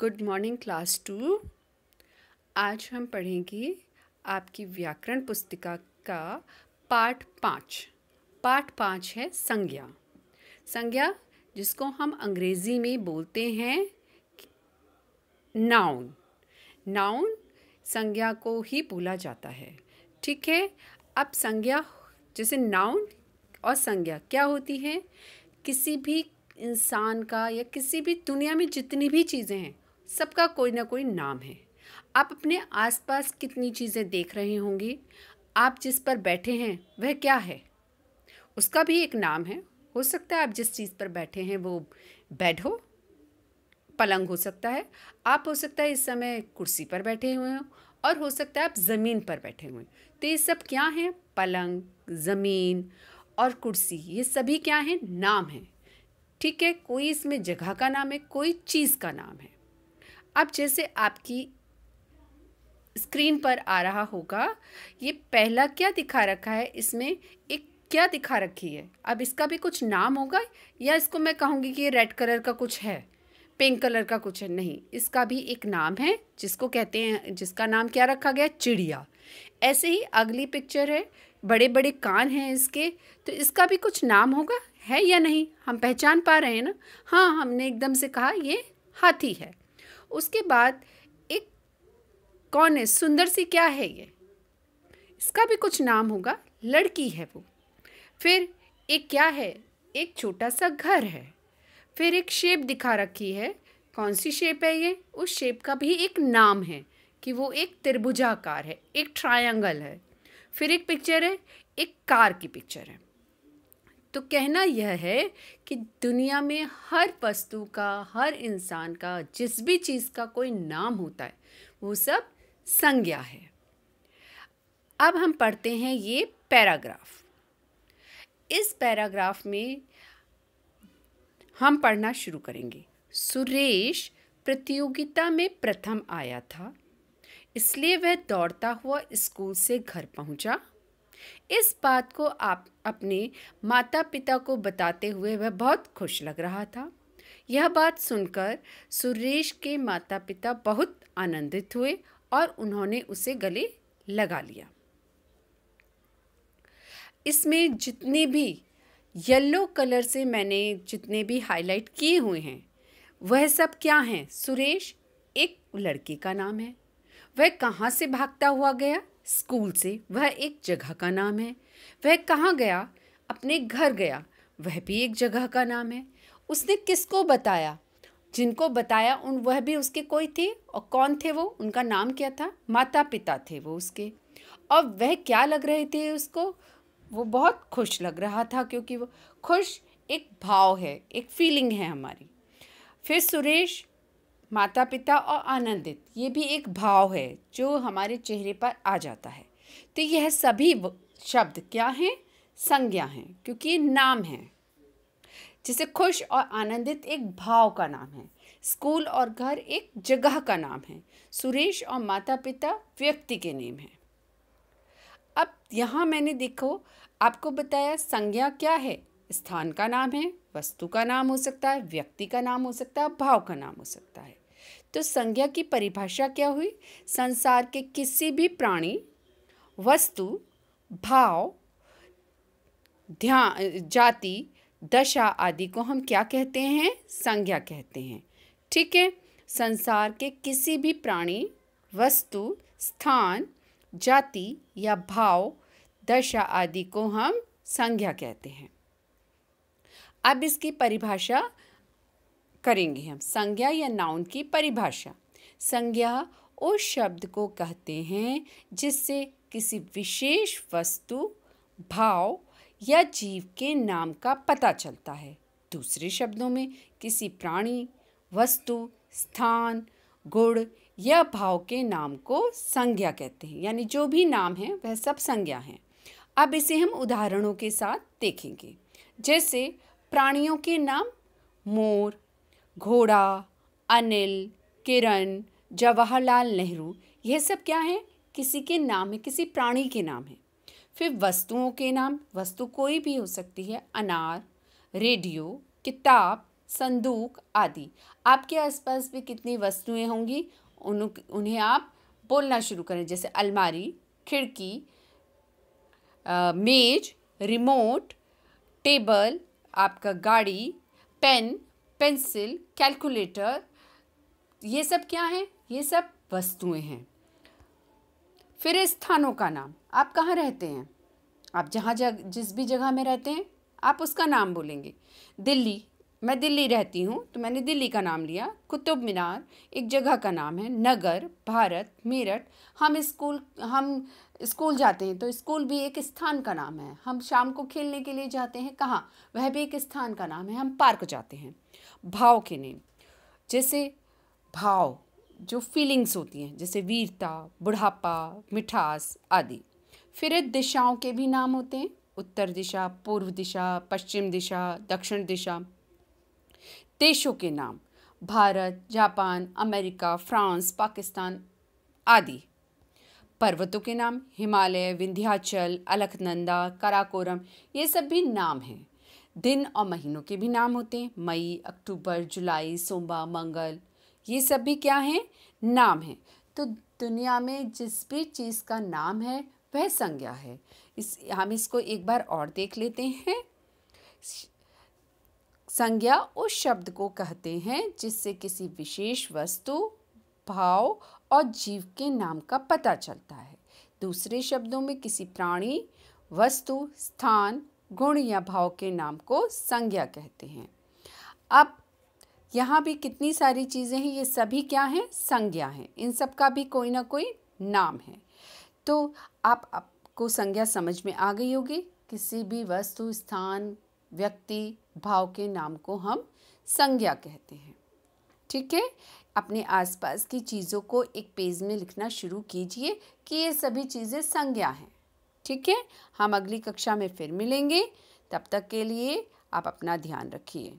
good morning class to आज हम पढ़ेंगे आपकी व्याकरण पुस्तिका का पार्ट पाँच पाठ पाँच है संज्ञा संज्ञा जिसको हम अंग्रेज़ी में बोलते हैं नाउन नाउन संज्ञा को ही बोला जाता है ठीक है अब संज्ञा जैसे नाउन और संज्ञा क्या होती है किसी भी इंसान का या किसी भी दुनिया में जितनी भी चीज़ें हैं सबका कोई ना कोई नाम है आप अपने आसपास कितनी चीज़ें देख रहे होंगे आप जिस पर बैठे हैं वह क्या है उसका भी एक नाम है हो सकता है आप जिस चीज़ पर बैठे हैं वो बेड हो पलंग हो सकता है आप हो सकता है इस समय कुर्सी पर बैठे हुए हों और हो सकता है आप ज़मीन पर बैठे हुए तो ये सब क्या हैं पलंग ज़मीन और कुर्सी ये सभी क्या हैं नाम हैं ठीक है कोई इसमें जगह का नाम है कोई चीज़ का नाम है अब जैसे आपकी स्क्रीन पर आ रहा होगा ये पहला क्या दिखा रखा है इसमें एक क्या दिखा रखी है अब इसका भी कुछ नाम होगा या इसको मैं कहूँगी कि ये रेड कलर का कुछ है पिंक कलर का कुछ है नहीं इसका भी एक नाम है जिसको कहते हैं जिसका नाम क्या रखा गया चिड़िया ऐसे ही अगली पिक्चर है बड़े बड़े कान हैं इसके तो इसका भी कुछ नाम होगा है या नहीं हम पहचान पा रहे हैं ना हाँ हमने एकदम से कहा ये हाथी है उसके बाद एक कौन है सुंदर सी क्या है ये इसका भी कुछ नाम होगा लड़की है वो फिर एक क्या है एक छोटा सा घर है फिर एक शेप दिखा रखी है कौन सी शेप है ये उस शेप का भी एक नाम है कि वो एक त्रिभुजाकार है एक ट्रायंगल है फिर एक पिक्चर है एक कार की पिक्चर है तो कहना यह है कि दुनिया में हर वस्तु का हर इंसान का जिस भी चीज़ का कोई नाम होता है वो सब संज्ञा है अब हम पढ़ते हैं ये पैराग्राफ इस पैराग्राफ में हम पढ़ना शुरू करेंगे सुरेश प्रतियोगिता में प्रथम आया था इसलिए वह दौड़ता हुआ स्कूल से घर पहुंचा इस बात को आप अपने माता पिता को बताते हुए वह बहुत खुश लग रहा था यह बात सुनकर सुरेश के माता पिता बहुत आनंदित हुए और उन्होंने उसे गले लगा लिया इसमें जितने भी येलो कलर से मैंने जितने भी हाईलाइट किए हुए हैं वह सब क्या हैं सुरेश एक लड़की का नाम है वह कहाँ से भागता हुआ गया स्कूल से वह एक जगह का नाम है वह कहाँ गया अपने घर गया वह भी एक जगह का नाम है उसने किसको बताया जिनको बताया उन वह भी उसके कोई थे और कौन थे वो उनका नाम क्या था माता पिता थे वो उसके और वह क्या लग रहे थे उसको वो बहुत खुश लग रहा था क्योंकि वो खुश एक भाव है एक फीलिंग है हमारी फिर सुरेश माता पिता और आनंदित ये भी एक भाव है जो हमारे चेहरे पर आ जाता है तो यह सभी शब्द क्या हैं संज्ञा हैं क्योंकि नाम है जैसे खुश और आनंदित एक भाव का नाम है स्कूल और घर एक जगह का नाम है सुरेश और माता पिता व्यक्ति के नेम हैं अब यहाँ मैंने देखो आपको बताया संज्ञा क्या है स्थान का नाम है वस्तु का नाम हो सकता है व्यक्ति का नाम हो सकता है भाव का नाम हो सकता है तो संज्ञा की परिभाषा क्या हुई संसार के किसी भी प्राणी वस्तु भाव ध्यान जाति दशा आदि को हम क्या कहते हैं संज्ञा कहते हैं ठीक है संसार के किसी भी प्राणी वस्तु स्थान जाति या भाव दशा आदि को हम संज्ञा कहते हैं अब इसकी परिभाषा करेंगे हम संज्ञा या नाउन की परिभाषा संज्ञा उस शब्द को कहते हैं जिससे किसी विशेष वस्तु भाव या जीव के नाम का पता चलता है दूसरे शब्दों में किसी प्राणी वस्तु स्थान गुण या भाव के नाम को संज्ञा कहते हैं यानी जो भी नाम है वह सब संज्ञा हैं अब इसे हम उदाहरणों के साथ देखेंगे जैसे प्राणियों के नाम मोर घोड़ा अनिल किरण जवाहरलाल नेहरू यह सब क्या हैं किसी के नाम है किसी प्राणी के नाम है फिर वस्तुओं के नाम वस्तु कोई भी हो सकती है अनार रेडियो किताब संदूक आदि आपके आसपास भी कितनी वस्तुएं होंगी उन उन्हें आप बोलना शुरू करें जैसे अलमारी खिड़की मेज रिमोट टेबल आपका गाड़ी पेन पेंसिल कैलकुलेटर ये सब क्या हैं ये सब वस्तुएं हैं फिर स्थानों का नाम आप कहाँ रहते हैं आप जहाँ जग जिस भी जगह में रहते हैं आप उसका नाम बोलेंगे दिल्ली मैं दिल्ली रहती हूँ तो मैंने दिल्ली का नाम लिया कुतुब मीनार एक जगह का नाम है नगर भारत मेरठ हम स्कूल हम स्कूल जाते हैं तो स्कूल भी एक स्थान का नाम है हम शाम को खेलने के लिए जाते हैं कहाँ वह भी एक स्थान का नाम है हम पार्क जाते हैं भाव के नेम जैसे भाव जो फीलिंग्स होती हैं जैसे वीरता बुढ़ापा मिठास आदि फिर दिशाओं के भी नाम होते हैं उत्तर दिशा पूर्व दिशा पश्चिम दिशा दक्षिण दिशा देशों के नाम Bharat Japan America France Pakistan आदि पर्वतों के नाम हिमालय विंध्याचल अलकनंदा काराकोरम ये सब भी नाम हैं दिन और महीनों के भी नाम होते हैं मई अक्टूबर जुलाई सोमवार मंगल ये सब भी क्या हैं नाम हैं तो दुनिया में जिस भी चीज़ का नाम है वह संज्ञा है इस हम इसको एक बार और देख लेते हैं संज्ञा उस शब्द को कहते हैं जिससे किसी विशेष वस्तु भाव और जीव के नाम का पता चलता है दूसरे शब्दों में किसी प्राणी वस्तु स्थान गुण या भाव के नाम को संज्ञा कहते हैं अब यहाँ भी कितनी सारी चीज़ें हैं ये सभी क्या हैं संज्ञा हैं इन सब का भी कोई ना कोई नाम है तो आप आपको संज्ञा समझ में आ गई होगी किसी भी वस्तु स्थान व्यक्ति भाव के नाम को हम संज्ञा कहते हैं ठीक है अपने आसपास की चीज़ों को एक पेज में लिखना शुरू कीजिए कि ये सभी चीज़ें संज्ञा हैं ठीक है हम अगली कक्षा में फिर मिलेंगे तब तक के लिए आप अपना ध्यान रखिए